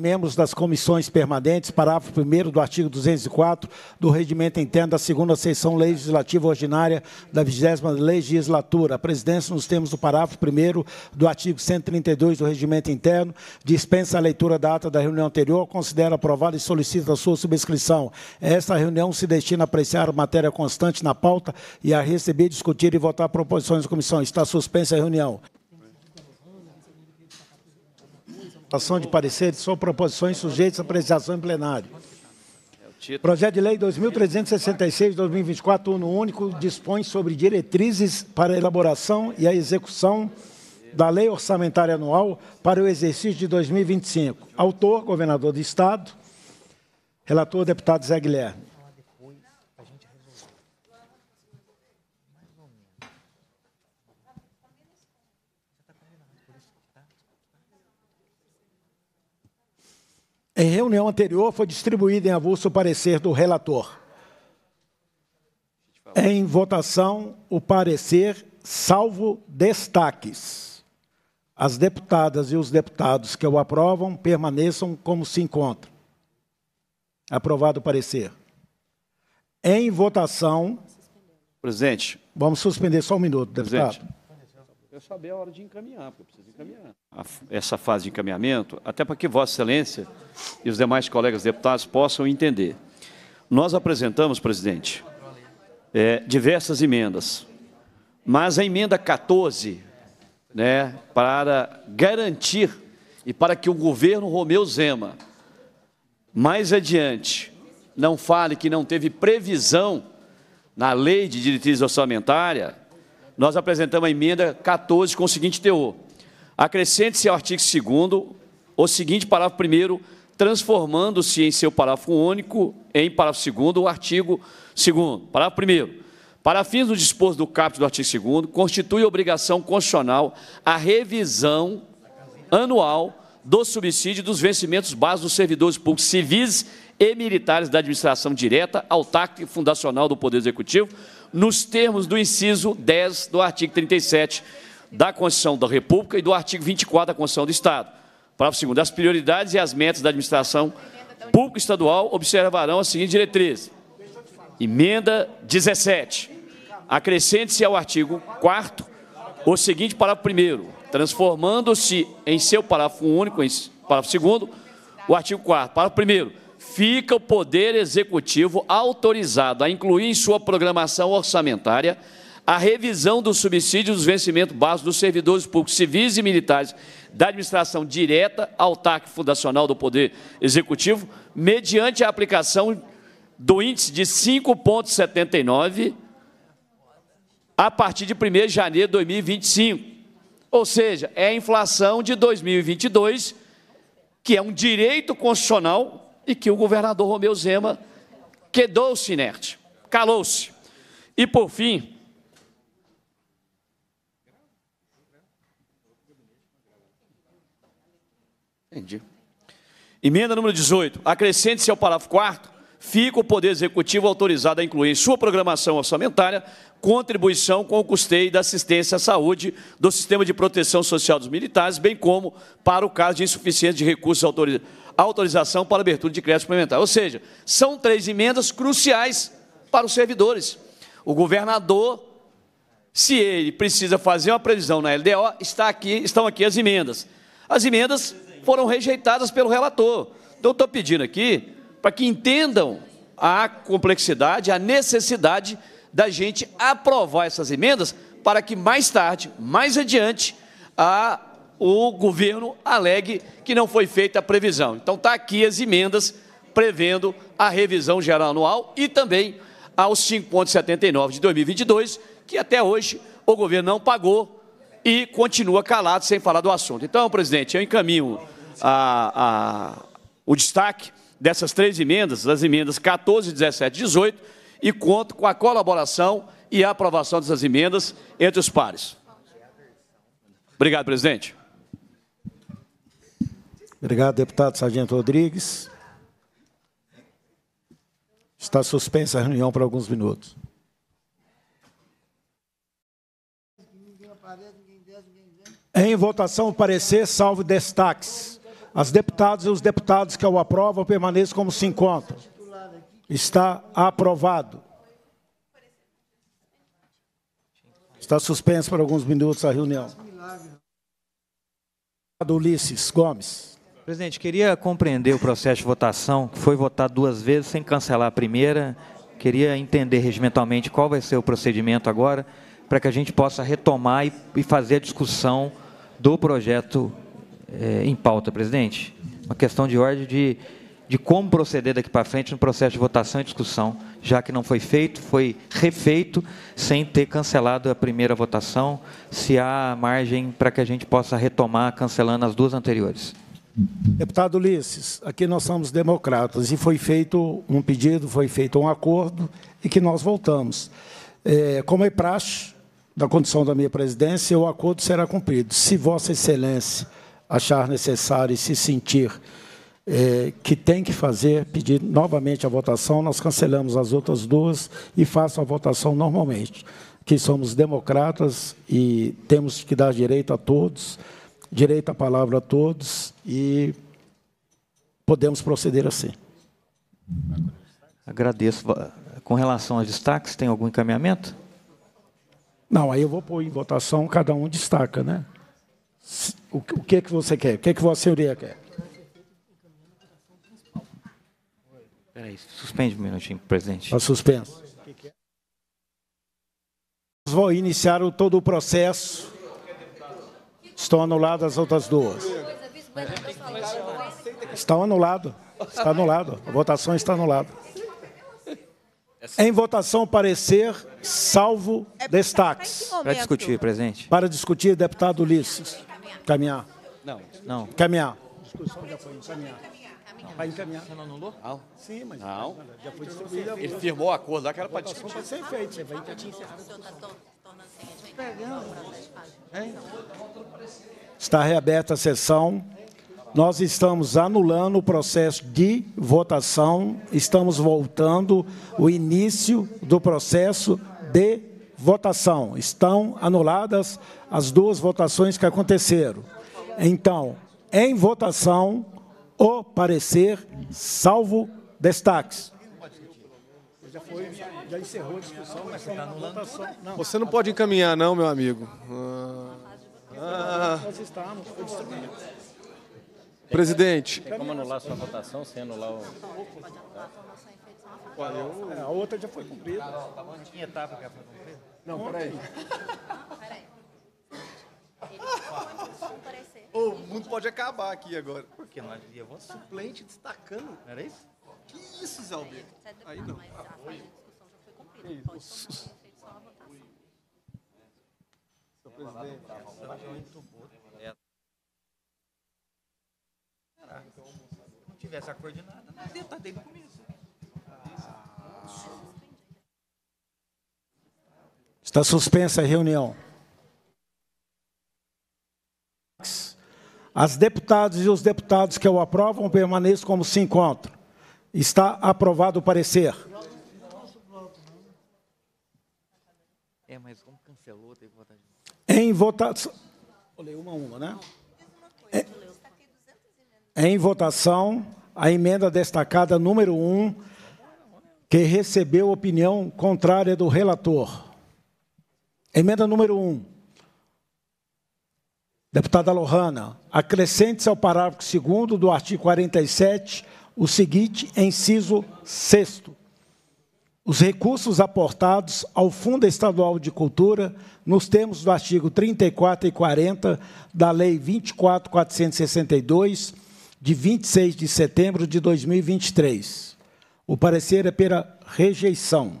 membros das comissões permanentes, parágrafo 1 do artigo 204 do Regimento Interno da 2 Seção Legislativa Ordinária da 20 Legislatura. A presidência, nos termos do parágrafo 1 do artigo 132 do Regimento Interno, dispensa a leitura da ata da reunião anterior, considera aprovada e solicita a sua subscrição. Esta reunião se destina a apreciar a matéria constante na pauta e a receber, discutir e votar proposições da comissão. Está suspensa a reunião. Ação de pareceres sobre proposições sujeitas à apreciação em plenário. Projeto de Lei 2366-2024, no único, dispõe sobre diretrizes para a elaboração e a execução da Lei Orçamentária Anual para o exercício de 2025. Autor, Governador do Estado. Relator, deputado Zé Guilherme. Em reunião anterior, foi distribuído em avulso o parecer do relator. Em votação, o parecer, salvo destaques. As deputadas e os deputados que o aprovam permaneçam como se encontram. Aprovado o parecer. Em votação. Presidente. Vamos suspender só um minuto, deputado. Presidente eu saber a hora de encaminhar, porque eu preciso encaminhar. Essa fase de encaminhamento, até para que Vossa Excelência e os demais colegas deputados possam entender. Nós apresentamos, presidente, é, diversas emendas, mas a emenda 14, né, para garantir e para que o governo Romeu Zema, mais adiante, não fale que não teve previsão na lei de diretriz orçamentária nós apresentamos a emenda 14 com o seguinte teor. Acrescente-se ao artigo 2 o seguinte parágrafo 1 transformando-se em seu parágrafo único em parágrafo 2 o artigo 2 Parágrafo 1 para fins do disposto do caput do artigo 2 constitui obrigação constitucional a revisão anual do subsídio dos vencimentos básicos dos servidores públicos civis e militares da administração direta, autárquica e fundacional do Poder Executivo, nos termos do inciso 10 do artigo 37 da Constituição da República e do artigo 24 da Constituição do Estado. Parágrafo 2 As prioridades e as metas da administração pública estadual observarão a seguinte diretriz. Emenda 17. Acrescente-se ao artigo 4 o seguinte parágrafo 1 transformando-se em seu parágrafo único, em parágrafo segundo, o artigo 4 Parágrafo 1 fica o Poder Executivo autorizado a incluir em sua programação orçamentária a revisão dos subsídios dos vencimentos básicos dos servidores públicos civis e militares da administração direta ao TAC fundacional do Poder Executivo, mediante a aplicação do índice de 5,79 a partir de 1 de janeiro de 2025. Ou seja, é a inflação de 2022, que é um direito constitucional e que o governador Romeu Zema quedou-se inerte, calou-se. E por fim, entendi. Emenda número 18. Acrescente-se ao parágrafo 4 fica o Poder Executivo autorizado a incluir em sua programação orçamentária contribuição com o custeio da assistência à saúde do Sistema de Proteção Social dos Militares, bem como para o caso de insuficiência de recursos autorizados autorização para abertura de crédito suplementar. Ou seja, são três emendas cruciais para os servidores. O governador, se ele precisa fazer uma previsão na LDO, está aqui, estão aqui as emendas. As emendas foram rejeitadas pelo relator. Então, eu estou pedindo aqui para que entendam a complexidade, a necessidade da gente aprovar essas emendas para que mais tarde, mais adiante, a o governo alegue que não foi feita a previsão. Então, está aqui as emendas prevendo a revisão geral anual e também aos 5,79 de 2022, que até hoje o governo não pagou e continua calado sem falar do assunto. Então, presidente, eu encaminho a, a, o destaque dessas três emendas, das emendas 14, 17 e 18, e conto com a colaboração e a aprovação dessas emendas entre os pares. Obrigado, presidente. Obrigado, deputado Sargento Rodrigues. Está suspensa a reunião por alguns minutos. Em votação, o parecer, salvo destaques. As deputadas e os deputados que o aprovam permaneçam como se encontram. Está aprovado. Está suspensa por alguns minutos a reunião. Ulisses Gomes. Presidente, queria compreender o processo de votação, que foi votado duas vezes sem cancelar a primeira. Queria entender regimentalmente qual vai ser o procedimento agora, para que a gente possa retomar e, fazer a discussão do projeto eh, em pauta, presidente. Uma questão de ordem de, de como proceder daqui para frente no processo de votação e discussão, já que não foi feito, foi refeito sem ter cancelado a primeira votação, se há margem para que a gente possa retomar cancelando as duas anteriores. Deputado Ulisses, aqui nós somos democratas e foi feito um pedido, foi feito um acordo e que nós voltamos. É, como é praxe da condição da minha presidência, o acordo será cumprido. Se Vossa Excelência achar necessário e se sentir é, que tem que fazer, pedir novamente a votação, nós cancelamos as outras duas e faço a votação normalmente. Que somos democratas e temos que dar direito a todos direito à palavra a todos e podemos proceder assim. Agradeço. Com relação aos destaques, tem algum encaminhamento? Não, aí eu vou pôr em votação, cada um destaca, né? O que, é que você quer? O que, é que Vossa Senhoria quer? Peraí, suspende um minutinho, presidente. Está suspenso. Vou iniciar o, todo o processo Estão anuladas as outras duas. Estão anuladas. Está anulado. A votação está anulada. Em votação, parecer, salvo é destaques. Para tá discutir, presidente. Para discutir, deputado Ulisses. Caminhar. Não. Não. Caminhar. Discussão já foi encaminhar. Vai encaminhar. Você não anulou? Não. Sim, mas não. já foi distribuída. Ele firmou o acordo lá que era para discutir. Vai ser feito. Você vai encaminhar. Está reaberta a sessão. Nós estamos anulando o processo de votação, estamos voltando o início do processo de votação. Estão anuladas as duas votações que aconteceram. Então, em votação, o parecer, salvo destaques já foi, já encerrou a discussão, mas está na votação. Né? Não, Você não pode encaminhar, não, meu amigo. Ah, ah. Nós estamos, foi distribuído. Presidente. Tem como anular a sua votação sem anular o. É, a outra já foi cumprida. Em tá tá etapa que já foi cumprida? Não, peraí. Peraí. O mundo pode acabar aqui agora. Por que não adianta? Suplente destacando. era isso? Que isso, Zé Alberto? Aí é não. Mas a discussão já foi cumprida. Pode tomar efeito só a votação. Senhor presidente, é muito boa. Se não tivesse a coordenada, não né? adianta tá desde o Está suspensa a reunião. As deputadas e os deputados que o aprovam permaneçam como se encontram. Está aprovado o parecer. É, mas como cancelou, teve votação. Em votação. Olhei uma a uma, né? É, em votação, a emenda destacada número 1, que recebeu opinião contrária do relator. Emenda número 1. Deputada Lohana, acrescente-se ao parágrafo 2 do artigo 47 o seguinte, inciso sexto, os recursos aportados ao Fundo Estadual de Cultura, nos termos do artigo 34 e 40 da Lei 24.462, de 26 de setembro de 2023. O parecer é pela rejeição.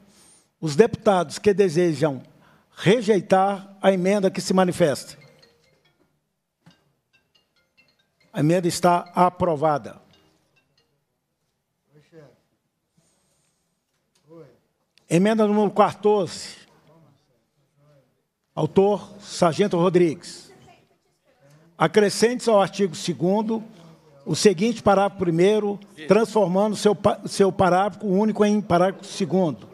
os deputados que desejam rejeitar a emenda que se manifeste. A emenda está aprovada. Emenda número 14. Autor, Sargento Rodrigues. Acrescente ao artigo 2 o seguinte parágrafo primeiro, transformando seu, seu parágrafo único em parágrafo segundo.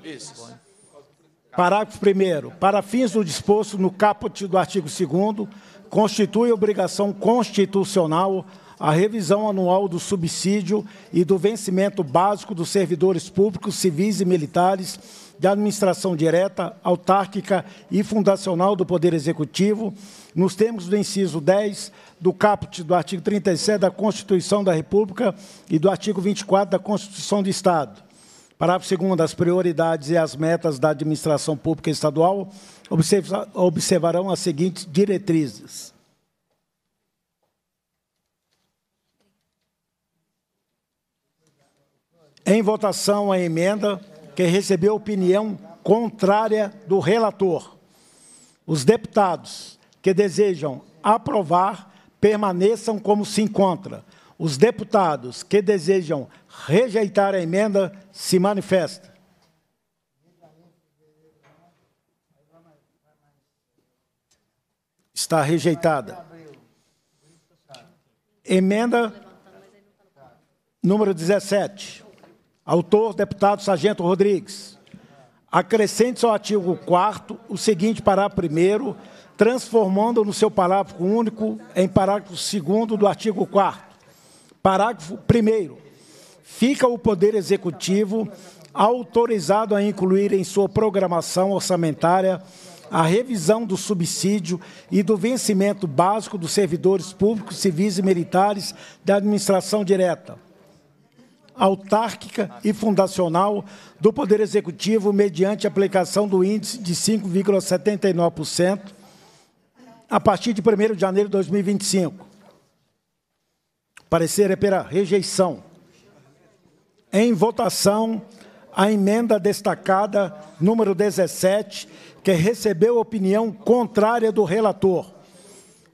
Parágrafo 1 Para fins do disposto no caput do artigo 2 constitui obrigação constitucional a revisão anual do subsídio e do vencimento básico dos servidores públicos, civis e militares da administração direta, autárquica e fundacional do Poder Executivo, nos termos do inciso 10 do caput do artigo 37 da Constituição da República e do artigo 24 da Constituição do Estado. Parágrafo 2. As prioridades e as metas da administração pública estadual observarão as seguintes diretrizes. Em votação, a emenda que recebeu opinião contrária do relator. Os deputados que desejam aprovar permaneçam como se encontra. Os deputados que desejam rejeitar a emenda se manifestam. Está rejeitada. Emenda número 17. Autor, deputado Sargento Rodrigues. Acrescente ao artigo 4 o seguinte parágrafo 1 transformando no seu parágrafo único em parágrafo 2 do artigo 4 Parágrafo 1. Fica o Poder Executivo autorizado a incluir em sua programação orçamentária a revisão do subsídio e do vencimento básico dos servidores públicos, civis e militares da administração direta, autárquica e fundacional do Poder Executivo, mediante aplicação do índice de 5,79% a partir de 1 de janeiro de 2025 Parecer é pela rejeição. Em votação, a emenda destacada, número 17, que recebeu opinião contrária do relator.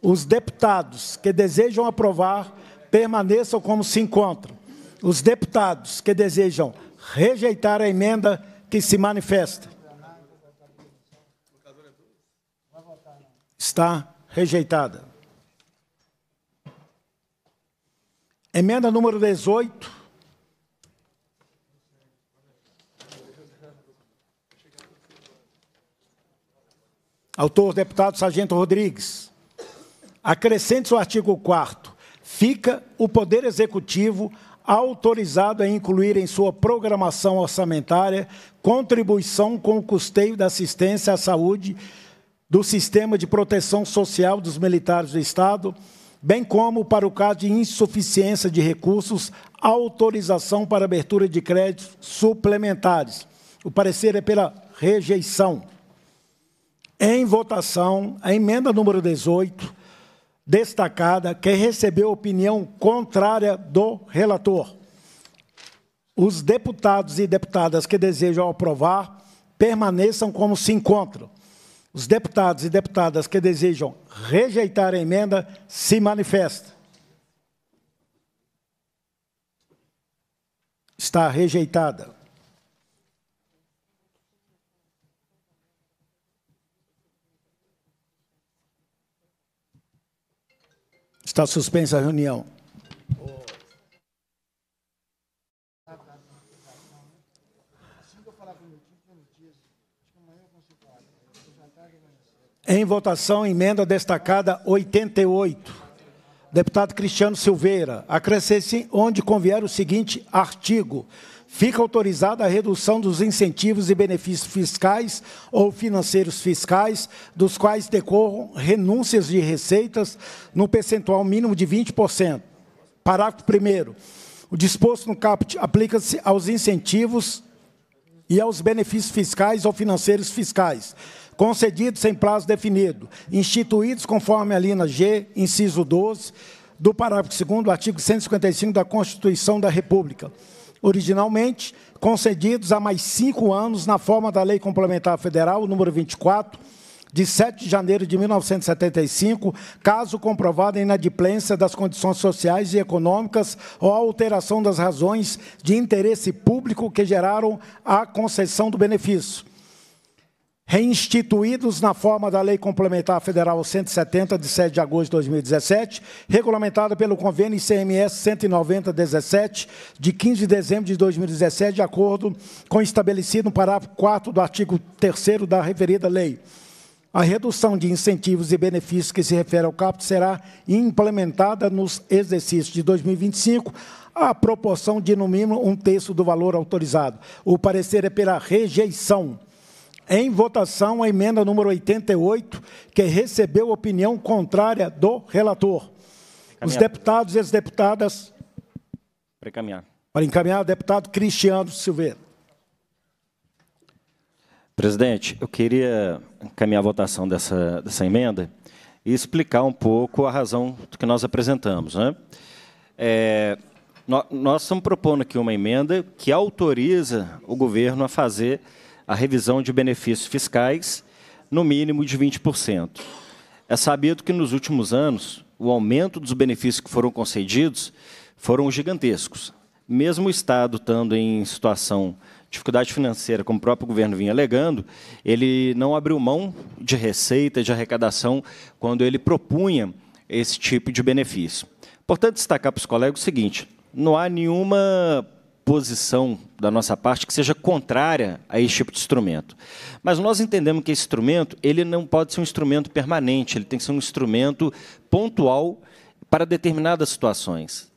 Os deputados que desejam aprovar permaneçam como se encontram. Os deputados que desejam rejeitar a emenda que se manifesta. Está rejeitada. Emenda número 18. Autor, deputado Sargento Rodrigues. Acrescente-se o artigo 4 Fica o Poder Executivo autorizado a incluir em sua programação orçamentária contribuição com o custeio da assistência à saúde do Sistema de Proteção Social dos Militares do Estado, bem como, para o caso de insuficiência de recursos, autorização para abertura de créditos suplementares. O parecer é pela rejeição. Em votação, a emenda número 18, destacada, que recebeu opinião contrária do relator. Os deputados e deputadas que desejam aprovar permaneçam como se encontram. Os deputados e deputadas que desejam rejeitar a emenda se manifestem. Está rejeitada. Está suspensa a reunião. Em votação, emenda destacada 88. Deputado Cristiano Silveira, acrescente onde convier o seguinte artigo. Fica autorizada a redução dos incentivos e benefícios fiscais ou financeiros fiscais, dos quais decorram renúncias de receitas no percentual mínimo de 20%. Parágrafo 1 O disposto no caput aplica-se aos incentivos e aos benefícios fiscais ou financeiros fiscais concedidos sem prazo definido, instituídos conforme a linha G, inciso 12, do parágrafo 2 do artigo 155 da Constituição da República, originalmente concedidos há mais cinco anos na forma da Lei Complementar Federal número 24, de 7 de janeiro de 1975, caso comprovada inadimplência das condições sociais e econômicas ou alteração das razões de interesse público que geraram a concessão do benefício reinstituídos na forma da Lei Complementar Federal 170, de 7 de agosto de 2017, regulamentada pelo Convênio ICMS 190-17, de 15 de dezembro de 2017, de acordo com estabelecido no parágrafo 4 do artigo 3 da referida lei. A redução de incentivos e benefícios que se refere ao CAPT será implementada nos exercícios de 2025 à proporção de, no mínimo, um terço do valor autorizado. O parecer é pela rejeição em votação a emenda número 88, que recebeu opinião contrária do relator. Encaminhar. Os deputados e as deputadas. Para encaminhar. Para encaminhar, deputado Cristiano Silveira. Presidente, eu queria encaminhar a votação dessa, dessa emenda e explicar um pouco a razão que nós apresentamos. Né? É, nós, nós estamos propondo aqui uma emenda que autoriza o governo a fazer a revisão de benefícios fiscais, no mínimo de 20%. É sabido que nos últimos anos, o aumento dos benefícios que foram concedidos foram gigantescos. Mesmo o Estado estando em situação de dificuldade financeira, como o próprio governo vinha alegando, ele não abriu mão de receita, de arrecadação, quando ele propunha esse tipo de benefício. Importante destacar para os colegas o seguinte: não há nenhuma posição da nossa parte que seja contrária a esse tipo de instrumento. Mas nós entendemos que esse instrumento ele não pode ser um instrumento permanente, ele tem que ser um instrumento pontual para determinadas situações.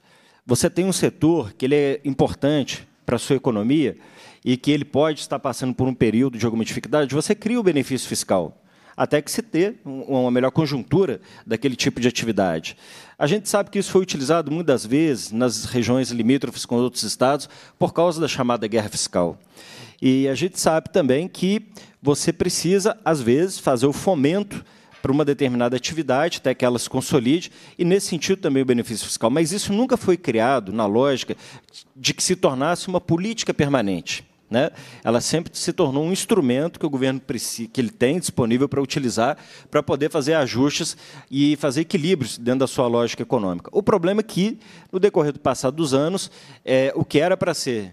Você tem um setor que ele é importante para a sua economia e que ele pode estar passando por um período de alguma dificuldade, você cria o benefício fiscal até que se ter uma melhor conjuntura daquele tipo de atividade. A gente sabe que isso foi utilizado muitas vezes nas regiões limítrofes com outros estados por causa da chamada guerra fiscal. E a gente sabe também que você precisa, às vezes, fazer o fomento para uma determinada atividade, até que ela se consolide, e nesse sentido também o benefício fiscal. Mas isso nunca foi criado na lógica de que se tornasse uma política permanente. Né? Ela sempre se tornou um instrumento que o governo que ele tem disponível para utilizar para poder fazer ajustes e fazer equilíbrios dentro da sua lógica econômica. O problema é que, no decorrer do passado dos anos, é, o que era para ser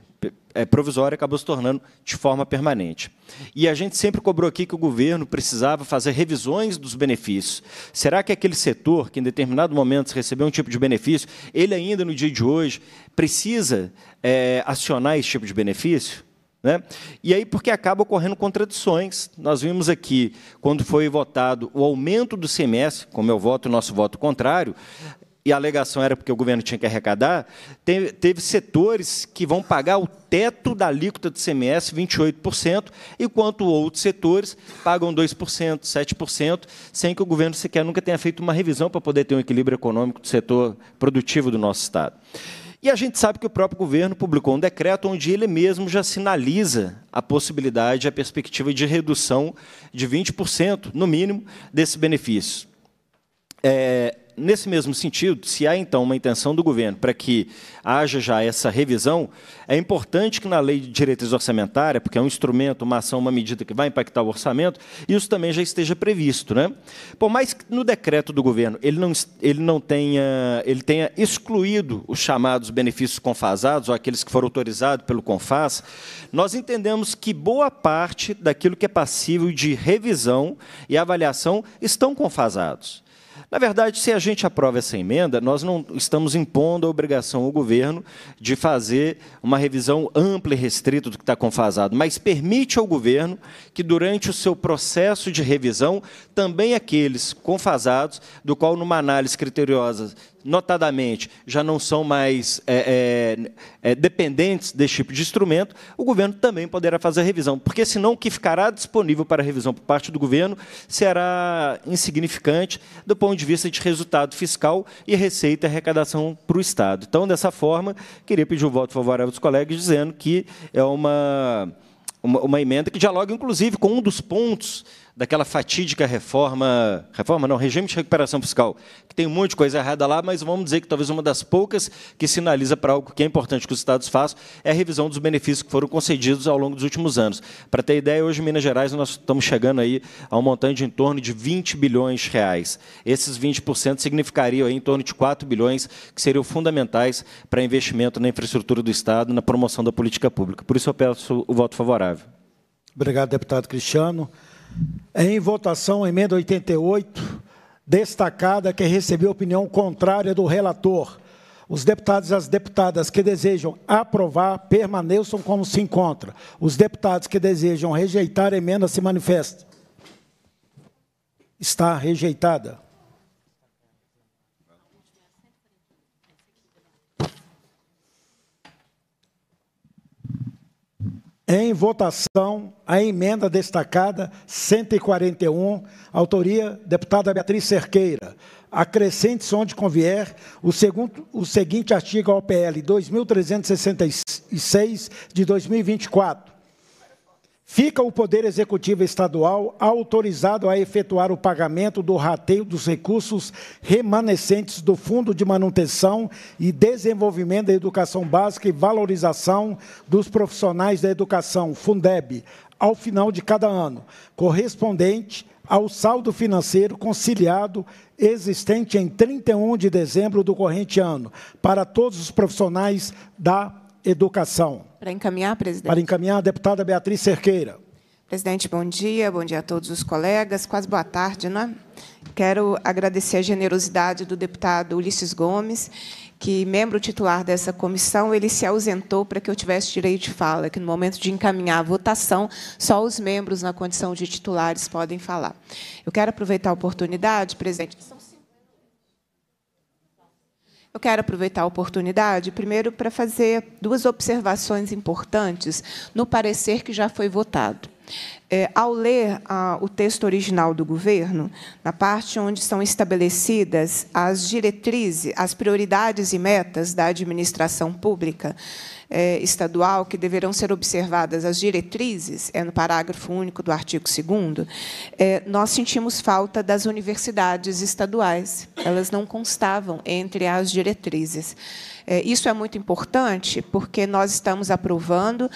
é, provisório acabou se tornando de forma permanente. E a gente sempre cobrou aqui que o governo precisava fazer revisões dos benefícios. Será que aquele setor que em determinado momento recebeu um tipo de benefício, ele ainda no dia de hoje precisa é, acionar esse tipo de benefício? Né? E aí, porque acaba ocorrendo contradições. Nós vimos aqui, quando foi votado o aumento do CMS, como eu voto, o nosso voto contrário, e a alegação era porque o governo tinha que arrecadar, teve, teve setores que vão pagar o teto da alíquota do CMS, 28%, enquanto outros setores pagam 2%, 7%, sem que o governo sequer nunca tenha feito uma revisão para poder ter um equilíbrio econômico do setor produtivo do nosso Estado. E a gente sabe que o próprio governo publicou um decreto onde ele mesmo já sinaliza a possibilidade, a perspectiva de redução de 20%, no mínimo, desse benefício. É, nesse mesmo sentido, se há então uma intenção do governo para que haja já essa revisão, é importante que na lei de diretriz orçamentária, porque é um instrumento, uma ação, uma medida que vai impactar o orçamento, isso também já esteja previsto, né? Por mais que no decreto do governo ele não, ele não tenha, ele tenha excluído os chamados benefícios confasados ou aqueles que foram autorizados pelo Confas, nós entendemos que boa parte daquilo que é passível de revisão e avaliação estão confasados. Na verdade, se a gente aprova essa emenda, nós não estamos impondo a obrigação ao governo de fazer uma revisão ampla e restrita do que está confasado, mas permite ao governo que, durante o seu processo de revisão, também aqueles confasados, do qual, numa análise criteriosa, notadamente, já não são mais é, é, é, dependentes desse tipo de instrumento, o governo também poderá fazer a revisão, porque senão o que ficará disponível para revisão por parte do governo será insignificante do ponto de vista de resultado fiscal e receita e arrecadação para o Estado. Então, dessa forma, queria pedir o voto favorável dos colegas, dizendo que é uma, uma, uma emenda que dialoga, inclusive, com um dos pontos daquela fatídica reforma, reforma não, regime de recuperação fiscal, que tem um monte de coisa errada lá, mas vamos dizer que talvez uma das poucas que sinaliza para algo que é importante que os estados façam é a revisão dos benefícios que foram concedidos ao longo dos últimos anos. Para ter ideia, hoje em Minas Gerais nós estamos chegando aí a um montante em torno de 20 bilhões de reais. Esses 20% significariam em torno de 4 bilhões que seriam fundamentais para investimento na infraestrutura do estado, na promoção da política pública. Por isso eu peço o voto favorável. Obrigado, deputado Cristiano. Em votação, emenda 88, destacada que recebeu opinião contrária do relator. Os deputados e as deputadas que desejam aprovar permaneçam como se encontra. Os deputados que desejam rejeitar a emenda se manifestam. Está rejeitada. Em votação, a emenda destacada 141, autoria deputada Beatriz Cerqueira. Acrescente-se onde convier o, segundo, o seguinte artigo ao PL 2366 de 2024, Fica o Poder Executivo Estadual autorizado a efetuar o pagamento do rateio dos recursos remanescentes do Fundo de Manutenção e Desenvolvimento da Educação Básica e Valorização dos Profissionais da Educação, Fundeb, ao final de cada ano, correspondente ao saldo financeiro conciliado existente em 31 de dezembro do corrente ano, para todos os profissionais da educação. Para encaminhar, presidente. Para encaminhar, a deputada Beatriz Cerqueira. Presidente, bom dia, bom dia a todos os colegas, quase boa tarde, não é? Quero agradecer a generosidade do deputado Ulisses Gomes, que, membro titular dessa comissão, ele se ausentou para que eu tivesse direito de fala, que no momento de encaminhar a votação, só os membros na condição de titulares podem falar. Eu quero aproveitar a oportunidade, presidente, que são eu quero aproveitar a oportunidade, primeiro, para fazer duas observações importantes no parecer que já foi votado. É, ao ler a, ah, o texto original do governo, na parte onde são estabelecidas as diretrizes, as prioridades e metas da administração pública é, estadual, que deverão ser observadas as diretrizes, é no parágrafo único do artigo 2, é, nós sentimos falta das universidades estaduais. Elas não constavam entre as diretrizes. É, isso é muito importante porque nós estamos aprovando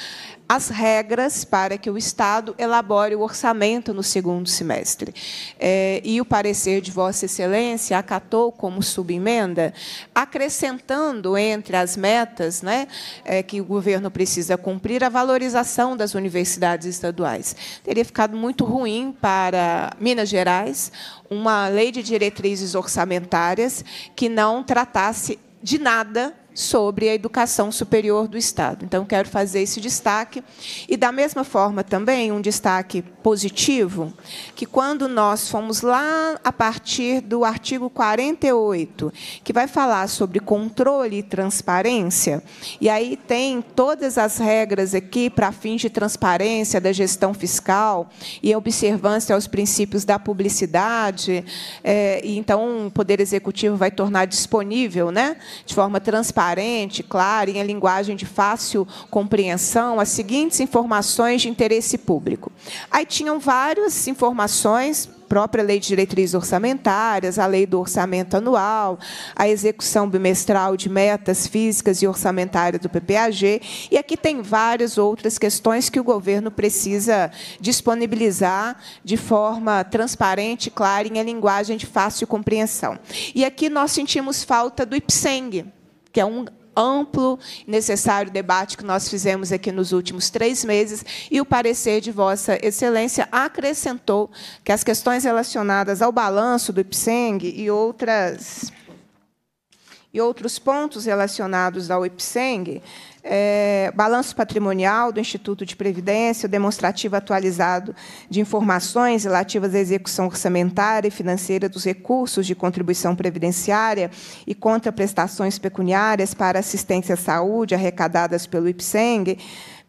as regras para que o Estado elabore o orçamento no segundo semestre. É, e o parecer de Vossa Excelência acatou como subemenda, acrescentando entre as metas né, é, que o governo precisa cumprir a valorização das universidades estaduais. Teria ficado muito ruim para Minas Gerais uma lei de diretrizes orçamentárias que não tratasse de nada sobre a educação superior do Estado. Então, quero fazer esse destaque. E, da mesma forma, também um destaque positivo, que quando nós fomos lá a partir do artigo 48, que vai falar sobre controle e transparência, e aí tem todas as regras aqui para fins de transparência da gestão fiscal e observância aos princípios da publicidade, é, e então o Poder Executivo vai tornar disponível, né, de forma transparente, transparente, clara, em linguagem de fácil compreensão, as seguintes informações de interesse público. Aí tinham várias informações própria lei de diretrizes orçamentárias, a lei do orçamento anual, a execução bimestral de metas físicas e orçamentárias do PPAG. E aqui tem várias outras questões que o governo precisa disponibilizar de forma transparente, clara, em linguagem de fácil compreensão. E aqui nós sentimos falta do IPSENG que é um amplo e necessário debate que nós fizemos aqui nos últimos três meses, e o parecer de Vossa Excelência acrescentou que as questões relacionadas ao balanço do IPSENG e outras e outros pontos relacionados ao IPSENG, é, balanço patrimonial do Instituto de Previdência, o demonstrativo atualizado de informações relativas à execução orçamentária e financeira dos recursos de contribuição previdenciária e contraprestações pecuniárias para assistência à saúde arrecadadas pelo IPSENG,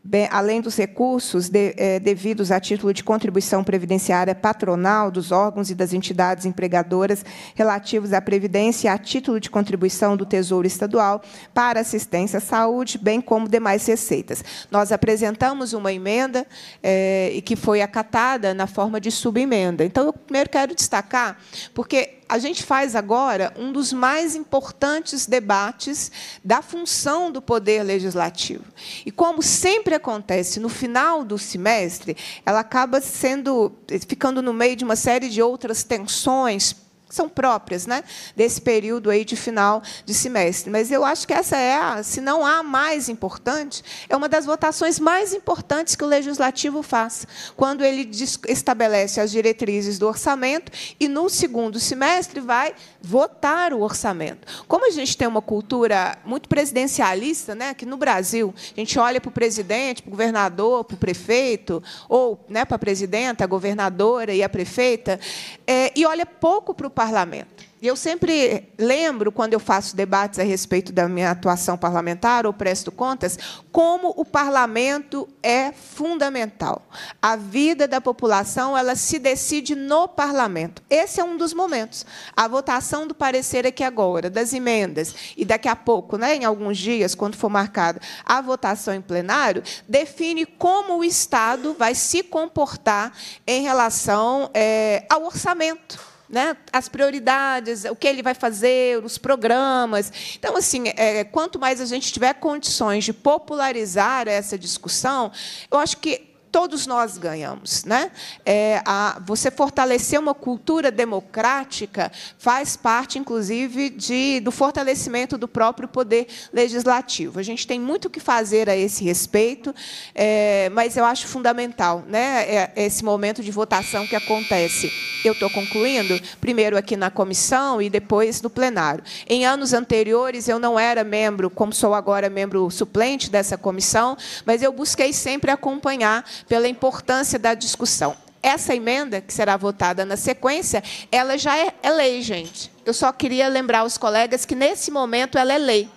bem, além dos recursos de, é, devidos a título de contribuição previdenciária patronal dos órgãos e das entidades empregadoras relativos à Previdência e a título de contribuição do Tesouro Estadual para assistência à saúde, bem como demais receitas. Nós apresentamos uma emenda eh, e é, que foi acatada na forma de subemenda. Então, eu primeiro quero destacar, porque a gente faz agora um dos mais importantes debates da função do poder legislativo. E como sempre acontece no final do semestre, ela acaba sendo ficando no meio de uma série de outras tensões são próprias né, desse período aí de final de semestre. Mas eu acho que essa é, a, se não a mais importante, é uma das votações mais importantes que o Legislativo faz, quando ele estabelece as diretrizes do orçamento e, no segundo semestre, vai votar o orçamento. Como a gente tem uma cultura muito presidencialista né, aqui no Brasil, a gente olha para o presidente, para o governador, para o prefeito, ou né, para a presidenta, a governadora e a prefeita, é, e olha pouco para o parlamento. E eu sempre lembro, quando eu faço debates a respeito da minha atuação parlamentar ou presto contas, como o parlamento é fundamental. A vida da população ela se decide no parlamento. Esse é um dos momentos. A votação do parecer aqui agora, das emendas, e daqui a pouco, né, em alguns dias, quando for marcada a votação em plenário, define como o Estado vai se comportar em relação é, ao orçamento né, as prioridades, o que ele vai fazer, os programas. Então, assim, é, quanto mais a gente tiver condições de popularizar essa discussão, eu acho que todos nós ganhamos. Né? É, a, você fortalecer uma cultura democrática faz parte, inclusive, de, do fortalecimento do próprio poder legislativo. A gente tem muito o que fazer a esse respeito, é, mas eu acho fundamental né, é, esse momento de votação que acontece. Eu estou concluindo, primeiro aqui na comissão e depois no plenário. Em anos anteriores, eu não era membro, como sou agora membro suplente dessa comissão, mas eu busquei sempre acompanhar pela importância da discussão. Essa emenda, que será votada na sequência, ela já é, é lei, gente. Eu só queria lembrar os colegas que, nesse momento, ela é lei.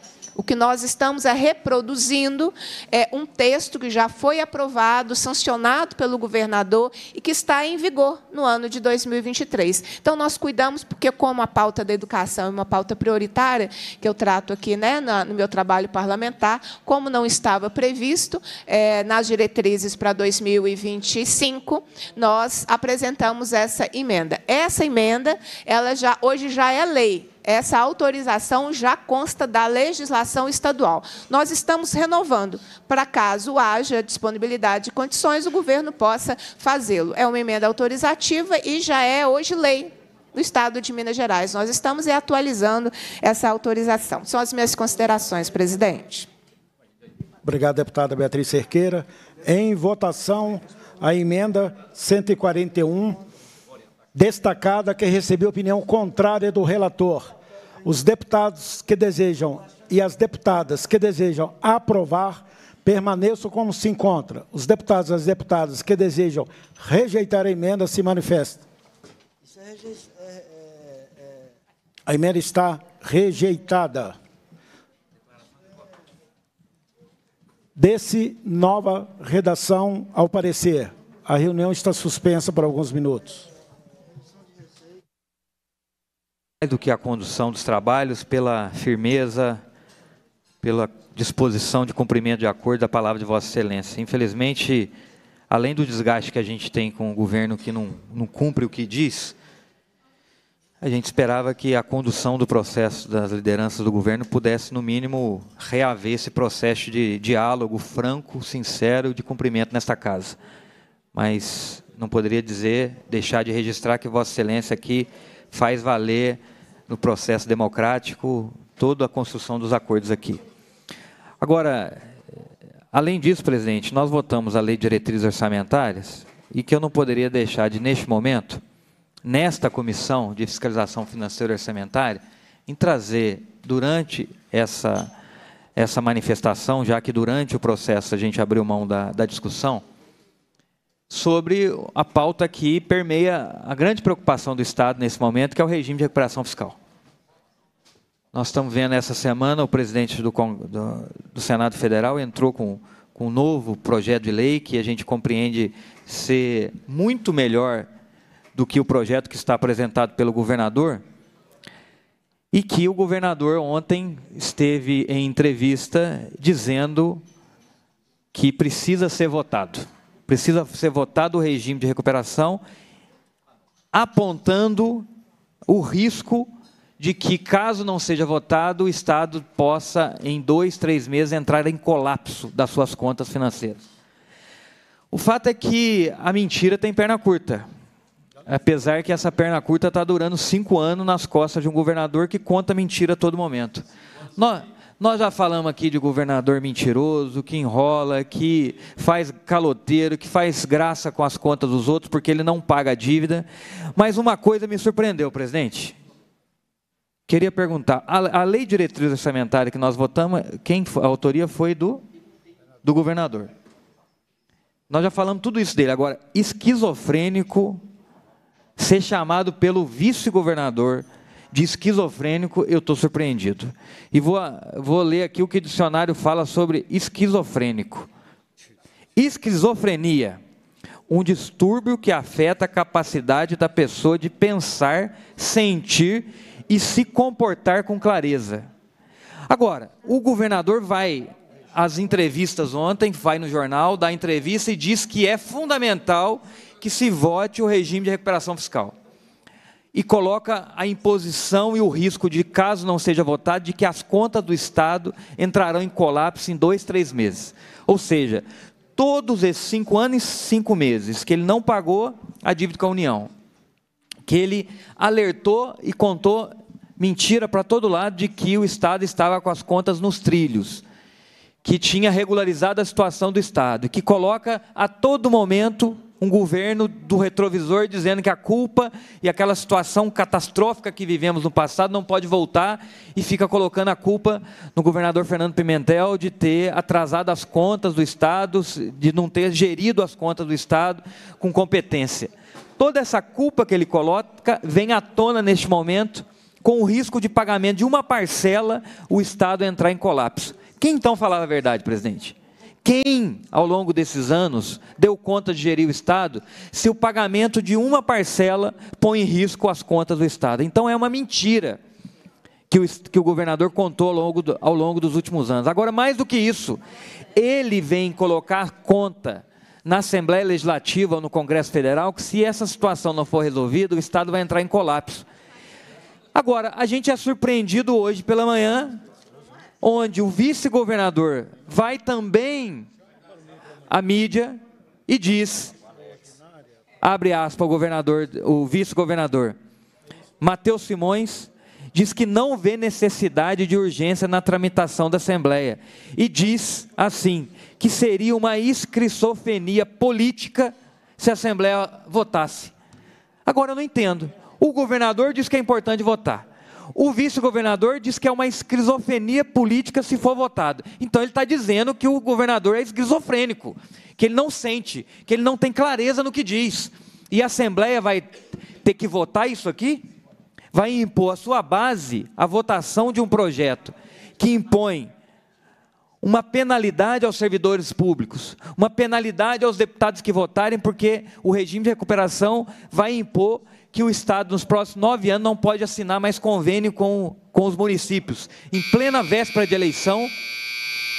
O que nós estamos é reproduzindo é um texto que já foi aprovado, sancionado pelo governador e que está em vigor no ano de 2023. Então, nós cuidamos, porque, como a pauta da educação é uma pauta prioritária, que eu trato aqui né, no meu trabalho parlamentar, como não estava previsto é, nas diretrizes para 2025, nós apresentamos essa emenda. Essa emenda, ela já hoje já é lei essa autorização já consta da legislação estadual. Nós estamos renovando, para caso haja disponibilidade de condições, o governo possa fazê-lo. É uma emenda autorizativa e já é hoje lei do Estado de Minas Gerais. Nós estamos atualizando essa autorização. São as minhas considerações, presidente. Obrigado, deputada Beatriz Cerqueira. Em votação, a emenda 141 destacada que recebeu opinião contrária do relator. Os deputados que desejam e as deputadas que desejam aprovar permaneçam como se encontra. Os deputados e as deputadas que desejam rejeitar a emenda se manifestem. É é, é, a emenda está rejeitada. Desse nova redação ao parecer. A reunião está suspensa por alguns minutos. do que a condução dos trabalhos pela firmeza, pela disposição de cumprimento de acordo da palavra de Vossa Excelência. Infelizmente, além do desgaste que a gente tem com o governo que não, não cumpre o que diz, a gente esperava que a condução do processo das lideranças do governo pudesse, no mínimo, reaver esse processo de diálogo franco, sincero, de cumprimento nesta casa. Mas não poderia dizer, deixar de registrar que Vossa Excelência aqui faz valer no processo democrático toda a construção dos acordos aqui. Agora, além disso, presidente, nós votamos a Lei de Diretrizes Orçamentárias e que eu não poderia deixar de, neste momento, nesta comissão de fiscalização financeira e orçamentária, em trazer durante essa, essa manifestação, já que durante o processo a gente abriu mão da, da discussão, sobre a pauta que permeia a grande preocupação do Estado nesse momento, que é o regime de recuperação fiscal. Nós estamos vendo essa semana o presidente do, do, do Senado Federal entrou com, com, um novo projeto de lei que a gente compreende ser muito melhor do que o projeto que está apresentado pelo governador. E que o governador ontem esteve em entrevista dizendo que precisa ser votado. Precisa ser votado o regime de recuperação, apontando o risco de que, caso não seja votado, o Estado possa, em dois, três meses, entrar em colapso das suas contas financeiras. O fato é que a mentira tem perna curta. Apesar que essa perna curta está durando cinco anos nas costas de um governador que conta mentira a todo momento. Nós, nós já falamos aqui de governador mentiroso, que enrola, que faz caloteiro, que faz graça com as contas dos outros porque ele não paga a dívida. Mas uma coisa me surpreendeu, presidente. Queria perguntar, a, a lei diretriz orçamentária que nós votamos, quem a autoria foi do, do governador. Nós já falamos tudo isso dele. Agora, esquizofrênico, ser chamado pelo vice-governador de esquizofrênico, eu estou surpreendido. E vou, vou ler aqui o que o dicionário fala sobre esquizofrênico. Esquizofrenia, um distúrbio que afeta a capacidade da pessoa de pensar, sentir e se comportar com clareza. Agora, o governador vai às entrevistas ontem, vai no jornal, dá entrevista e diz que é fundamental que se vote o regime de recuperação fiscal. E coloca a imposição e o risco de, caso não seja votado, de que as contas do Estado entrarão em colapso em dois, três meses. Ou seja, todos esses cinco anos e cinco meses que ele não pagou a dívida com a União, que ele alertou e contou mentira para todo lado de que o Estado estava com as contas nos trilhos, que tinha regularizado a situação do Estado, que coloca a todo momento um governo do retrovisor dizendo que a culpa e aquela situação catastrófica que vivemos no passado não pode voltar e fica colocando a culpa no governador Fernando Pimentel de ter atrasado as contas do Estado, de não ter gerido as contas do Estado com competência. Toda essa culpa que ele coloca vem à tona neste momento com o risco de pagamento de uma parcela, o Estado entrar em colapso. Quem então falava a verdade, presidente? Quem, ao longo desses anos, deu conta de gerir o Estado se o pagamento de uma parcela põe em risco as contas do Estado? Então é uma mentira que o, que o governador contou ao longo, do, ao longo dos últimos anos. Agora, mais do que isso, ele vem colocar conta na Assembleia Legislativa ou no Congresso Federal que, se essa situação não for resolvida, o Estado vai entrar em colapso. Agora, a gente é surpreendido hoje pela manhã, onde o vice-governador vai também à mídia e diz, abre aspas, o governador, o vice-governador, Matheus Simões, diz que não vê necessidade de urgência na tramitação da Assembleia e diz assim que seria uma escrissofenia política se a Assembleia votasse. Agora eu não entendo. O governador diz que é importante votar. O vice-governador diz que é uma esquizofrenia política se for votado. Então ele está dizendo que o governador é esquizofrênico, que ele não sente, que ele não tem clareza no que diz. E a Assembleia vai ter que votar isso aqui? Vai impor a sua base a votação de um projeto que impõe uma penalidade aos servidores públicos, uma penalidade aos deputados que votarem, porque o regime de recuperação vai impor que o Estado, nos próximos nove anos, não pode assinar mais convênio com, com os municípios. Em plena véspera de eleição,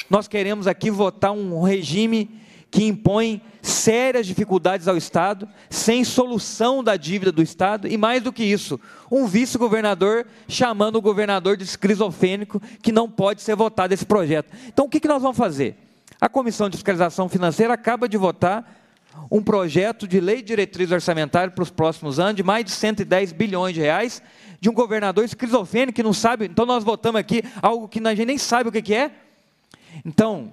nós queremos aqui votar um regime que impõe sérias dificuldades ao Estado, sem solução da dívida do Estado, e mais do que isso, um vice-governador chamando o governador de esquizofênico, que não pode ser votado esse projeto. Então, o que nós vamos fazer? A Comissão de Fiscalização Financeira acaba de votar um projeto de lei de diretriz orçamentária para os próximos anos de mais de 110 bilhões de reais, de um governador esquizofrênico que não sabe, então nós votamos aqui algo que a gente nem sabe o que é. Então,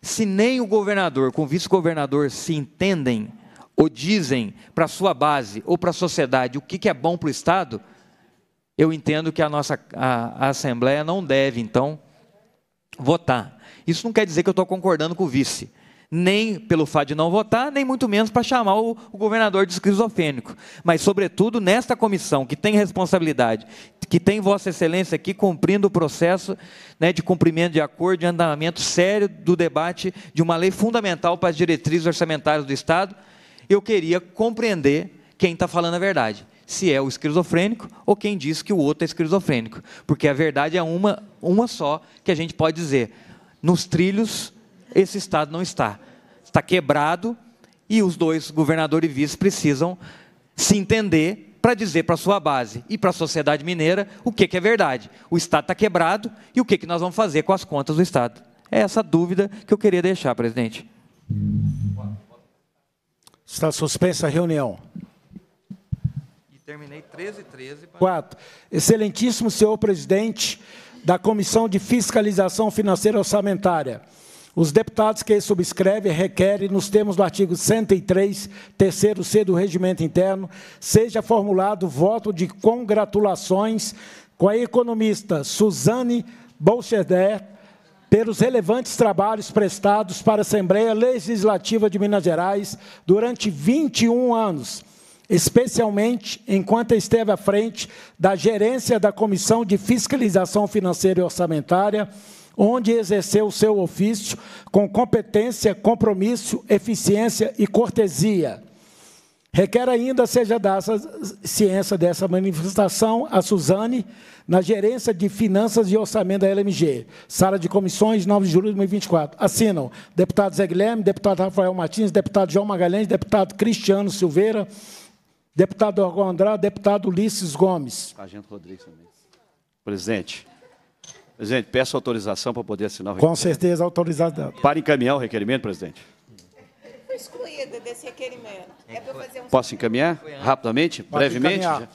se nem o governador com o vice-governador se entendem ou dizem para a sua base ou para a sociedade o que é bom para o Estado, eu entendo que a nossa a, a Assembleia não deve, então, votar. Isso não quer dizer que eu estou concordando com o vice, nem pelo fato de não votar, nem muito menos para chamar o, o, governador de esquizofênico. Mas, sobretudo, nesta comissão, que tem responsabilidade, que tem Vossa Excelência aqui cumprindo o processo né, de cumprimento de acordo, de andamento sério do debate de uma lei fundamental para as diretrizes orçamentárias do Estado, eu queria compreender quem está falando a verdade se é o esquizofrênico ou quem diz que o outro é esquizofrênico. Porque a verdade é uma, uma só que a gente pode dizer. Nos trilhos esse Estado não está. Está quebrado e os dois, governador e vice, precisam se entender para dizer para a sua base e para a sociedade mineira o que, que é verdade. O Estado está quebrado e o que, que nós vamos fazer com as contas do Estado. É essa dúvida que eu queria deixar, presidente. Está suspensa a reunião. E terminei 13 13 para... 4. Excelentíssimo senhor presidente da Comissão de Fiscalização Financeira Orçamentária. Os deputados que subscrevem requerem, nos termos do artigo 103, terceiro C do Regimento Interno, seja formulado voto de congratulações com a economista Suzane Bolcheder pelos relevantes trabalhos prestados para a Assembleia Legislativa de Minas Gerais durante 21 anos, especialmente enquanto esteve à frente da gerência da Comissão de Fiscalização Financeira e Orçamentária, onde exerceu o seu ofício com competência, compromisso, eficiência e cortesia. Requer ainda seja dada ciência dessa manifestação a Suzane na gerência de finanças e orçamento da LMG, sala de comissões, 9 de julho de 2024. Assinam deputado Zé Guilherme, deputado Rafael Martins, deputado João Magalhães, deputado Cristiano Silveira, deputado Orgão Andrade, deputado Ulisses Gomes. Sargento Rodrigues também. Presidente, Presidente, peço autorização para poder assinar o requerimento. Com certeza, autorizada. Para encaminhar o requerimento, presidente. Foi excluída desse requerimento. É para fazer um... Posso encaminhar né? rapidamente, Pode brevemente? Encaminhar.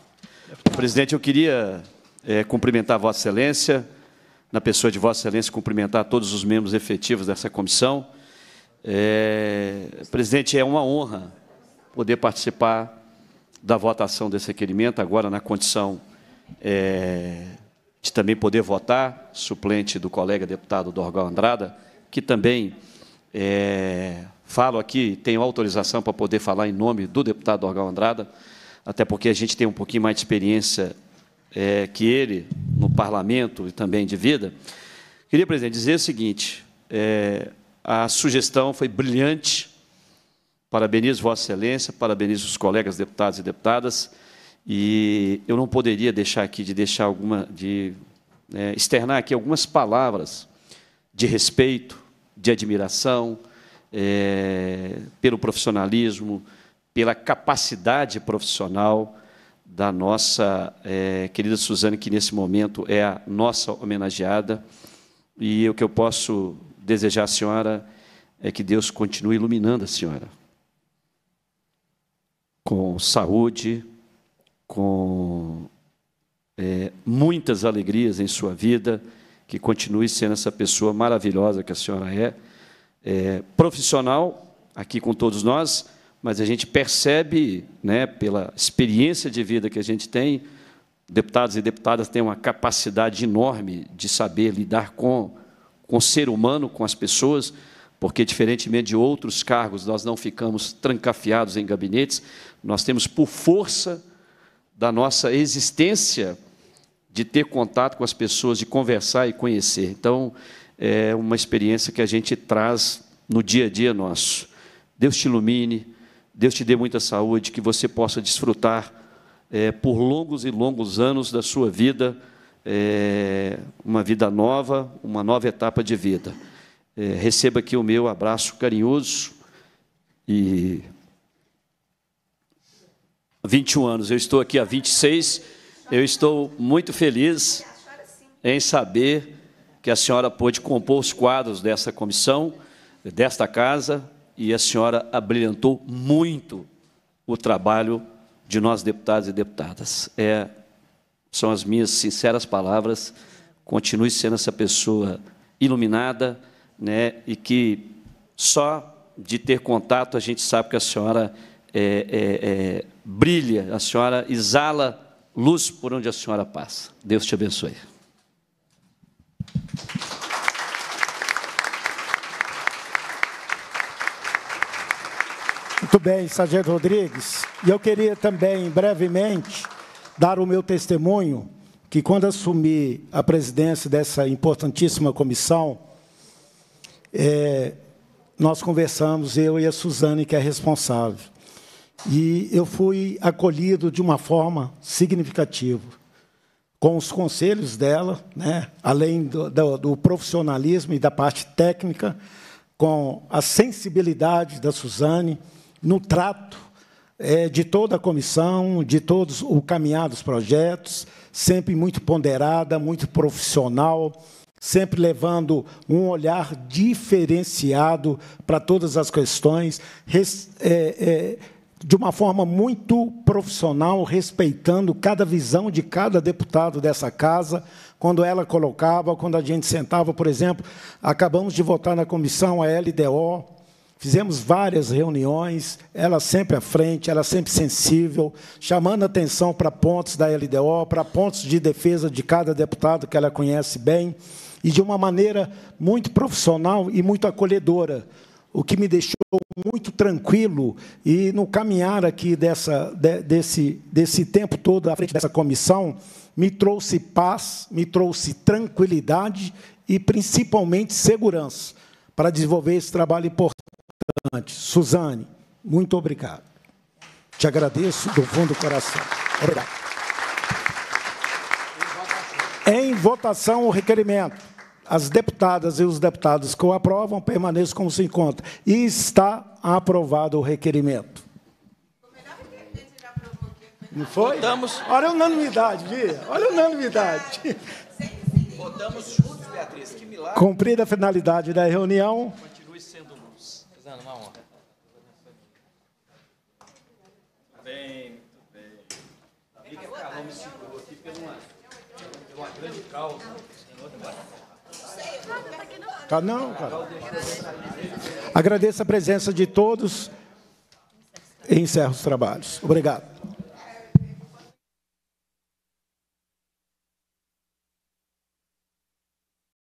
Presidente, eu queria é, cumprimentar Vossa Excelência, na pessoa de Vossa Excelência, cumprimentar todos os membros efetivos dessa comissão. É, presidente, é uma honra poder participar da votação desse requerimento, agora na condição é, de também poder votar, suplente do colega deputado Dorgal Andrada, que também é, falo aqui, tenho autorização para poder falar em nome do deputado Dorgal Andrada, até porque a gente tem um pouquinho mais de experiência é, que ele no parlamento e também de vida. Queria, presidente, dizer o seguinte, é, a sugestão foi brilhante, parabenizo Vossa Excelência, parabenizo os colegas deputados e deputadas, e eu não poderia deixar aqui de deixar alguma, de né, externar aqui algumas palavras de respeito, de admiração é, pelo profissionalismo, pela capacidade profissional da nossa é, querida Suzane, que nesse momento é a nossa homenageada. E o que eu posso desejar à senhora é que Deus continue iluminando a senhora com saúde com é, muitas alegrias em sua vida, que continue sendo essa pessoa maravilhosa que a senhora é, é profissional, aqui com todos nós, mas a gente percebe, né, pela experiência de vida que a gente tem, deputados e deputadas têm uma capacidade enorme de saber lidar com, com o ser humano, com as pessoas, porque, diferentemente de outros cargos, nós não ficamos trancafiados em gabinetes, nós temos, por força, da nossa existência de ter contato com as pessoas, de conversar e conhecer. Então, é uma experiência que a gente traz no dia a dia nosso. Deus te ilumine, Deus te dê muita saúde, que você possa desfrutar é, por longos e longos anos da sua vida, é, uma vida nova, uma nova etapa de vida. É, receba aqui o meu abraço carinhoso e 21 anos, eu estou aqui há 26. Eu estou muito feliz em saber que a senhora pôde compor os quadros dessa comissão, desta casa, e a senhora abrilhantou muito o trabalho de nós deputados e deputadas. É, são as minhas sinceras palavras. Continue sendo essa pessoa iluminada, né, e que só de ter contato a gente sabe que a senhora é, é, é brilha, a senhora exala luz por onde a senhora passa. Deus te abençoe. Muito bem, Sargento Rodrigues. E eu queria também, brevemente, dar o meu testemunho que, quando assumi a presidência dessa importantíssima comissão, é, nós conversamos, eu e a Suzane, que é responsável. E eu fui acolhido de uma forma significativa, com os conselhos dela, né? além do, do, do profissionalismo e da parte técnica, com a sensibilidade da Suzane no trato é, de toda a comissão, de todos o caminhar dos projetos, sempre muito ponderada, muito profissional, sempre levando um olhar diferenciado para todas as questões, res, é, é, de uma forma muito profissional, respeitando cada visão de cada deputado dessa casa, quando ela colocava, quando a gente sentava, por exemplo, acabamos de votar na comissão a LDO, Fizemos várias reuniões, ela sempre à frente, ela sempre sensível, chamando atenção para pontos da LDO, para pontos de defesa de cada deputado que ela conhece bem, e de uma maneira muito profissional e muito acolhedora, o que me deixou muito tranquilo e no caminhar aqui dessa, de, desse, desse tempo todo à frente dessa comissão, me trouxe paz, me trouxe tranquilidade e principalmente segurança para desenvolver esse trabalho importante. Suzane, muito obrigado. Te agradeço do fundo do coração. Obrigado. Em votação, o requerimento. As deputadas e os deputados que o aprovam permaneçam como se encontra. E está aprovado o requerimento. Não foi? Votamos. Olha a unanimidade, Bia. Olha a unanimidade. Votamos juntos, Beatriz. Que milagre. Cumprida a finalidade da reunião. Continue sendo luz. Fazendo uma honra. Bem, muito bem. Sabia que a me segurou aqui por uma, por uma grande causa. Tá não, cara. Agradeço a presença de todos e encerro os trabalhos. Obrigado.